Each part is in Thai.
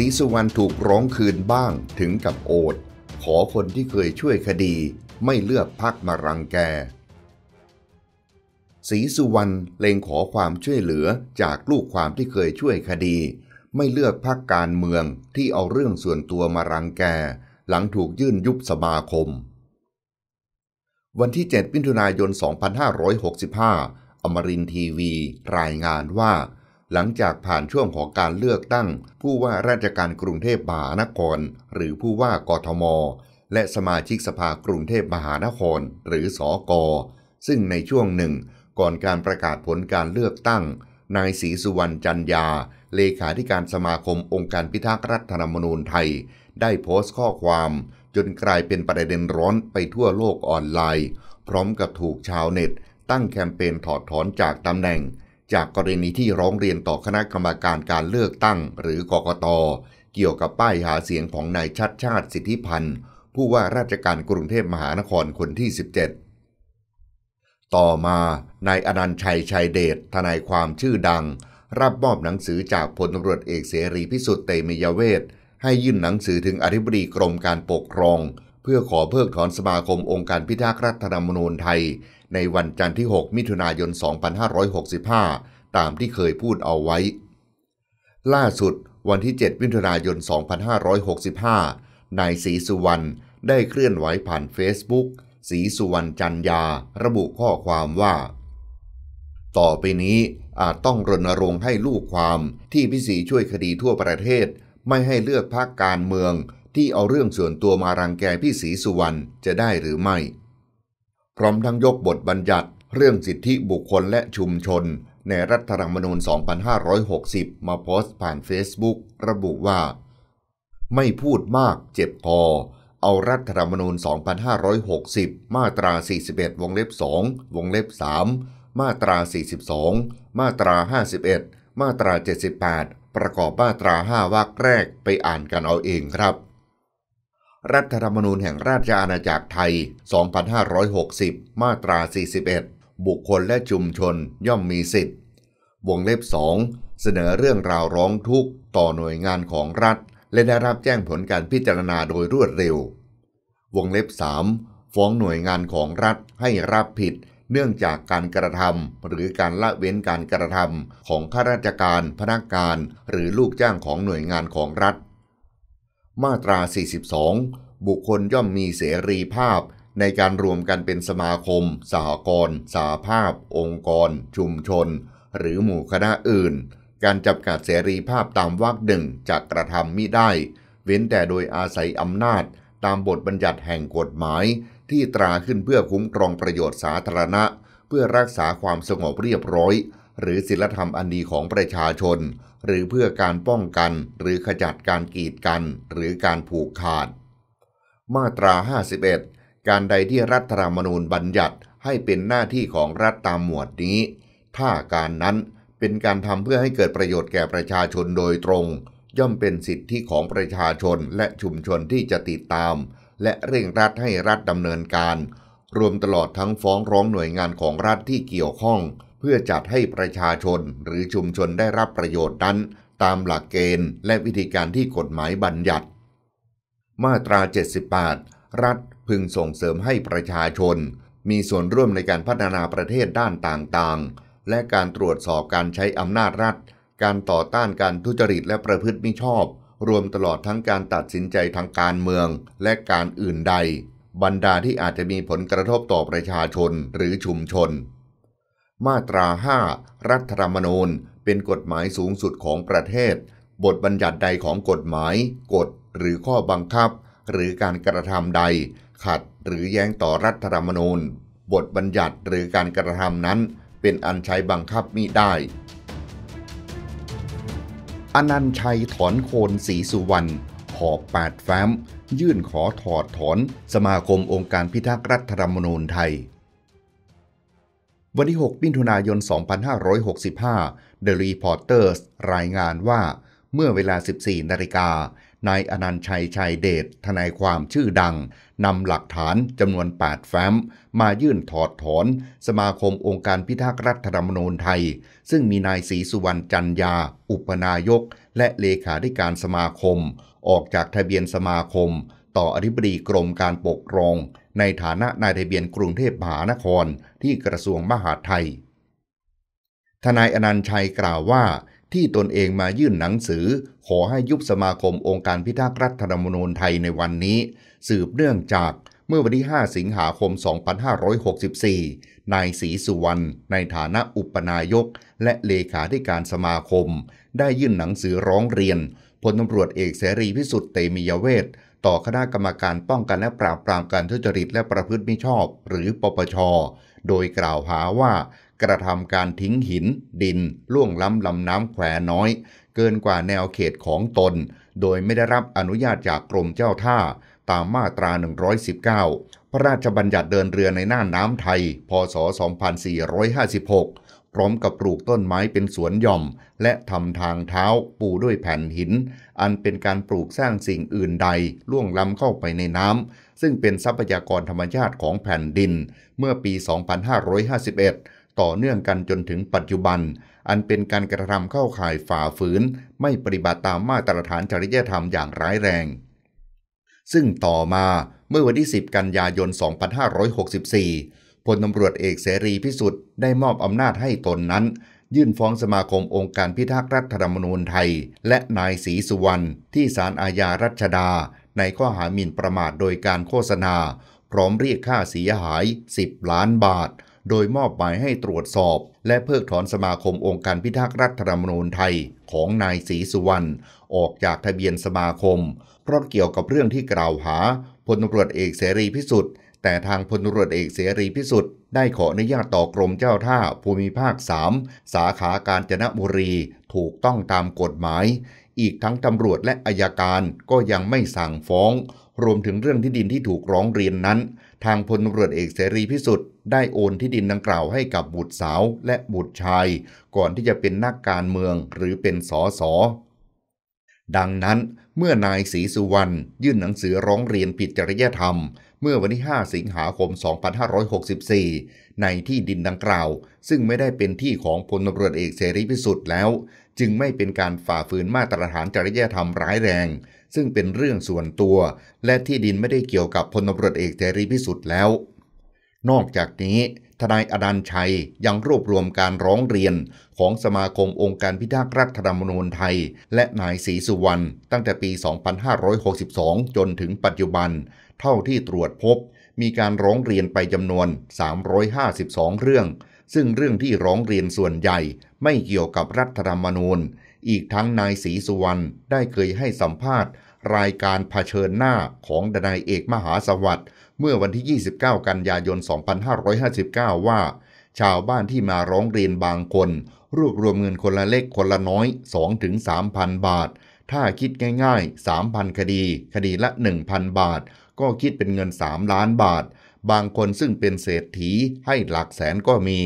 ศรีสุวรรณถูกร้องคืนบ้างถึงกับโอด ขอคนที่เคยช่วยคดี ไม่เลือกพักมารังแกศรีสุวรรณเลงขอความช่วยเหลือจากลูกความที่เคยช่วยคดี ไม่เลือกพักการเมืองที่เอาเรื่องส่วนตัวมารังแกหลังถูกยื่นยุบสมาคม วันที่7พิถุนายน 2565 อมรินทีวีรายงานว่าหลังจากผ่านช่วงของการเลือกตั้งผู้ว่าราชการกรุงเทพมหานคร หรือผู้ว่ากทม และสมาชิกสภากรุงเทพมหานคร หรือสอกอซึ่งในช่วงหนึ่งก่อนการประกาศผลการเลือกตั้ง นายศรีสุวรรณจันยาเลขาธิการสมาคมองค์การพิทักษ์รัฐธรรมนูญไทย ได้โพสต์ข้อความจนกลายเป็นประเด็นร้อนไปทั่วโลกออนไลน์ พร้อมกับถูกชาวเน็ต ตั้งแคมเปญถอดถอนจากตำแหน่งจากกรณีที่ร้องเรียนต่อคณะกรรมการการเลือกตั้งหรือกกตเกี่ยวกับป้ายหาเสียงของนายชัดชาติสิทธิพันธ์ ผู้ว่าราชการกรุงเทพมหานครคนที่ 17 ต่อมานายอนันชัยชัยเดชทนายความชื่อดัง รับมอบหนังสือจากพลตำรวจเอกเสรีพิสุทธิ์เตมียเวท ให้ยื่นหนังสือถึงอธิบดีกรมการปกครองเพื่อขอเพิกถอนสมาคมองค์การพิทักษ์รัฐธรรมนูญไทย ในวันจันทร์ที่ 6 มิถุนายน 2565 ตามที่เคยพูดเอาไว้ ล่าสุดวันที่ 7 มิถุนายน 2565 นายศรีสุวรรณได้เคลื่อนไหวผ่านเฟซบุ๊กศรีสุวรรณจันยา ระบุข้อความว่า ต่อไปนี้อาจต้องรณรงค์ให้ลูกความที่พิสีช่วยคดีทั่วประเทศ ไม่ให้เลือกพรรคการเมืองที่เอาเรื่องส่วนตัวมารังแกพี่ศรีสุวรรณจะได้หรือไม่ พร้อมทั้งยกบทบัญญัติ เรื่องสิทธิบุคคลและชุมชน ในรัฐธรรมนูญ 2560 มาโพสต์ผ่าน Facebook ระบุว่า ไม่พูดมากเจ็บพอ เอารัฐธรรมนูญ 2560 มาตรา 41 วงเล็บ 2 วงเล็บ 3 มาตรา 42 มาตรา 51 มาตรา 78 ประกอบมาตรา 5 วรรคแรก ไปอ่านกันเอาเองครับรัฐธรรมนูญแห่งราชอาณาจักรไทย 2560 มาตรา 41 บุคคลและชุมชนย่อมมีสิทธิ์ วงเล็บ 2 เสนอเรื่องราวร้องทุกข์ต่อหน่วยงานของรัฐ และได้รับแจ้งผลการพิจารณาโดยรวดเร็ว วงเล็บ 3 ฟ้องหน่วยงานของรัฐให้รับผิดเนื่องจากการกระทำหรือการละเว้นการกระทำของข้าราชการพนักงานหรือลูกจ้างของหน่วยงานของรัฐมาตรา 42 บุคคลย่อมมีเสรีภาพในการรวมกันเป็นสมาคม สหกรณ์สาภาพ องค์กร ชุมชน หรือหมู่คณะอื่น การจับกัดเสรีภาพตามวรรคหนึ่งจะกระทำมิได้ เว้นแต่โดยอาศัยอำนาจ ตามบทบัญญัติแห่งกฎหมายที่ตราขึ้นเพื่อคุ้มครองประโยชน์สาธารณะ เพื่อรักษาความสงบเรียบร้อย หรือศีลธรรมอันดีของประชาชนหรือเพื่อการป้องกันหรือขจัดการกีดกันหรือการผูกขาด มาตรา 51 การใดที่รัฐธรรมนูญบัญญัติให้เป็นหน้าที่ของรัฐตามหมวดนี้ ถ้าการนั้นเป็นการทำเพื่อให้เกิดประโยชน์แก่ประชาชนโดยตรง ย่อมเป็นสิทธิของประชาชนและชุมชนที่จะติดตาม และเร่งรัดให้รัฐดำเนินการ รวมตลอดทั้งฟ้องร้องหน่วยงานของรัฐที่เกี่ยวข้องเพื่อจัดให้ประชาชนหรือชุมชนได้รับประโยชน์นั้น ตามหลักเกณฑ์ และวิธีการที่กฎหมายบัญญัติ มาตรา 78 รัฐพึงส่งเสริมให้ประชาชน มีส่วนร่วมในการพัฒนาประเทศด้านต่างๆ และการตรวจสอบการใช้อำนาจรัฐ การต่อต้านการทุจริตและประพฤติมิชอบ รวมตลอดทั้งการตัดสินใจทางการเมืองและการอื่นใด บรรดาที่อาจจะมีผลกระทบต่อประชาชนหรือชุมชนมาตรา 5 รัฐธรรมนูญเป็นกฎหมายสูงสุดของประเทศ บทบัญญัติใดของกฎหมาย กฎ หรือข้อบังคับ หรือการกระทำใด ขัดหรือแย้งต่อรัฐธรรมนูญบทบัญญัติหรือการกระทำนั้น เป็นอันใช้บังคับมิได้ อนันชัยถอนโคนสีสุวรรณหอบแปดแฟ้ม ยื่นขอถอดถอนสมาคมองค์การพิทักษ์รัฐธรรมนูญไทยวันที่6มิถุนายน 2565 The Reporters รายงานว่า เมื่อเวลา 14นาฬิกานายอนันชัยชัยเดชทนายความชื่อดัง นำหลักฐานจำนวน 8 แฟ้ม มายื่นถอดถอนสมาคมองค์การพิทักษ์รัฐธรรมนูญไทย ซึ่งมีนายศรีสุวรรณจันยา อุปนายก และเลขาธิการสมาคม ออกจากทะเบียนสมาคม ต่ออธิบดีกรมการปกครองในฐานะนายทะเบียนกรุงเทพมหานครที่กระทรวงมหาดไทย ทนายอนันชัยกล่าวว่าที่ตนเองมายื่นหนังสือ ขอให้ยุบสมาคมองค์การพิทักษ์รัฐธรรมนูญไทยในวันนี้ สืบเนื่องจากเมื่อวันที่5สิงหาคม 2564นายศรีสุวรรณในฐานะอุปนายก และเลขาธิการสมาคม ได้ยื่นหนังสือร้องเรียนพลตำรวจเอกเสรีพิสุทธิ์เตมียเวทต่อคณะกรรมการป้องกันและปราบปรามการทุจริต และประพฤติมิชอบ หรือปปช โดยกล่าวหาว่า กระทำการทิ้งหิน ดิน ล่วงล้ำลำน้ำแควน้อย เกินกว่าแนวเขตของตน โดยไม่ได้รับอนุญาตจากกรมเจ้าท่า ตามมาตรา 119 พระราชบัญญัติเดินเรือในน่านน้ำไทย พศ 2456ร้อมกับปลูกต้นไม้เป็นสวนหย่อม และทำทางเท้า ปูด้วยแผ่นหิน อันเป็นการปลูกสร้างสิ่งอื่นใดล่วงล้ำเข้าไปในน้ำซึ่งเป็นทรัพยากรธรรมชาติของแผ่นดิน เมื่อปี 2551 ต่อเนื่องกันจนถึงปัจจุบัน อันเป็นการกระทำเข้าข่ายฝ่าฝืน ไม่ปฏิบัติตามมาตรฐานจริยธรรมอย่างร้ายแรง ซึ่งต่อมาเมื่อวันที่10กันยายน2564พลตำรวจเอกเสรีพิสุทธิ์ได้มอบอำนาจให้ตนนั้น ยื่นฟ้องสมาคมองค์การพิทักษ์รัฐธรรมนูญไทย และนายศรีสุวรรณที่ศาลอาญารัชดา ในข้อหาหมิ่นประมาทโดยการโฆษณา พร้อมเรียกค่าเสียหาย 10ล้านบาท โดยมอบหมายให้ตรวจสอบ และเพิกถอนสมาคมองค์การพิทักษ์รัฐธรรมนูญไทยของนายศรีสุวรรณออกจากทะเบียนสมาคม เพราะเกี่ยวกับเรื่องที่กล่าวหาพลตำรวจเอกเสรีพิสุทธิ์แต่ทางพลตรวจเอกเสรีพิสุทธิ์ ได้ขออนุญาตต่อกรมเจ้าท่าภูมิภาค 3 สาขาการจนบุรีถูกต้องตามกฎหมาย อีกทั้งตำรวจและอายการก็ยังไม่สั่งฟ้อง รวมถึงเรื่องที่ดินที่ถูกร้องเรียนนั้น ทางพลตรวจเอกเสรีพิสุทธิ์ได้โอนที่ดินดังกล่าวให้กับบุตรสาว และบุตรชาย ก่อนที่จะเป็นนักการเมืองหรือเป็นสอสอดังนั้นเมื่อนายศรีสุวรรณยื่นหนังสือร้องเรียนผิดจริยธรรมเมื่อวันที่ 5 สิงหาคม 2564 ในที่ดินดังกล่าว ซึ่งไม่ได้เป็นที่ของพลตำรวจเอกเสรีพิสุทธิ์แล้ว จึงไม่เป็นการฝ่าฝืนมาตรฐานจริยธรรมร้ายแรง ซึ่งเป็นเรื่องส่วนตัวและที่ดินไม่ได้เกี่ยวกับพลตำรวจเอกเสรีพิสุทธิ์แล้ว นอกจากนี้ทนายอดันชัยยังรวบรวมการร้องเรียนของสมาคมองค์การพิทักษ์รัฐธรรมนูญไทยและนายศรีสุวรรณตั้งแต่ปี 2562 จนถึงปัจจุบัน เท่าที่ตรวจพบมีการร้องเรียนไปจำนวน 352 เรื่อง ซึ่งเรื่องที่ร้องเรียนส่วนใหญ่ไม่เกี่ยวกับรัฐธรรมนูญ อีกทั้งนายศรีสุวรรณได้เคยให้สัมภาษณ์รายการเผชิญหน้าของดนายเอกมหาสวัสดิ์เมื่อวันที่ 29 กันยายน 2559 ว่า ชาวบ้านที่มาร้องเรียนบางคนรวบรวมเงินคนละเล็กคนละน้อย 2-3,000 บาท ถ้าคิดง่ายๆ 3,000 คดี คดีละ 1,000 บาท ก็คิดเป็นเงิน 3 ล้านบาทบางคนซึ่งเป็นเศรษฐีให้หลักแสนก็มี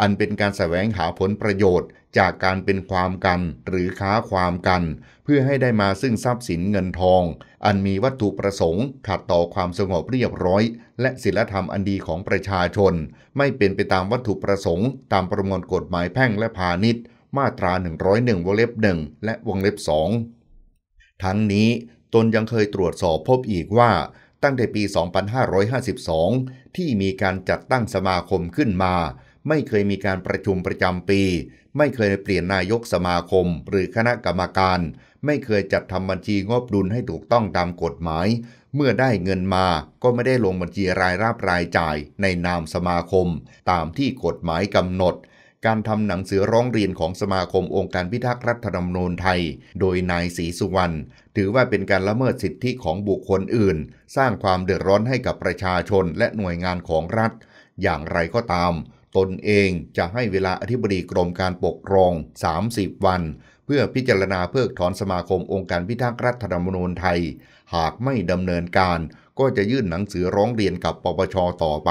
อันเป็นการแสวงหาผลประโยชน์ จากการเป็นความกันหรือค้าความกันเพื่อให้ได้มาซึ่งทรัพย์สินเงินทอง อันมีวัตถุประสงค์ขัดต่อความสงบเรียบร้อย และศีลธรรมอันดีของประชาชน ไม่เป็นไปตามวัตถุประสงค์ตามประมวลกฎหมายแพ่งและพาณิชย์มาตรา101วงเล็บ1และวงเล็บ2ทั้งนี้ตนยังเคยตรวจสอบพบอีกว่าตั้งแต่ปี 2552 ที่มีการจัดตั้งสมาคมขึ้นมา ไม่เคยมีการประชุมประจำปี ไม่เคยเปลี่ยนนายกสมาคมหรือคณะกรรมการ ไม่เคยจัดทำบัญชีงบดุลให้ถูกต้องตามกฎหมาย เมื่อได้เงินมาก็ไม่ได้ลงบัญชีรายรับรายจ่ายในนามสมาคมตามที่กฎหมายกำหนดการทำหนังสือร้องเรียนของสมาคมองค์การพิทักษ์รัฐธรรมนูญไทยโดยนายศรีสุวรรณ ถือว่าเป็นการละเมิดสิทธิของบุคคลอื่น สร้างความเดือดร้อนให้กับประชาชนและหน่วยงานของรัฐ อย่างไรก็ตาม ตนเองจะให้เวลาอธิบดีกรมการปกครอง 30 วันเพื่อพิจารณาเพิกถอนสมาคมองค์การพิทักษ์รัฐธรรมนูญไทย หากไม่ดำเนินการก็จะยื่นหนังสือร้องเรียนกับปปชต่อไป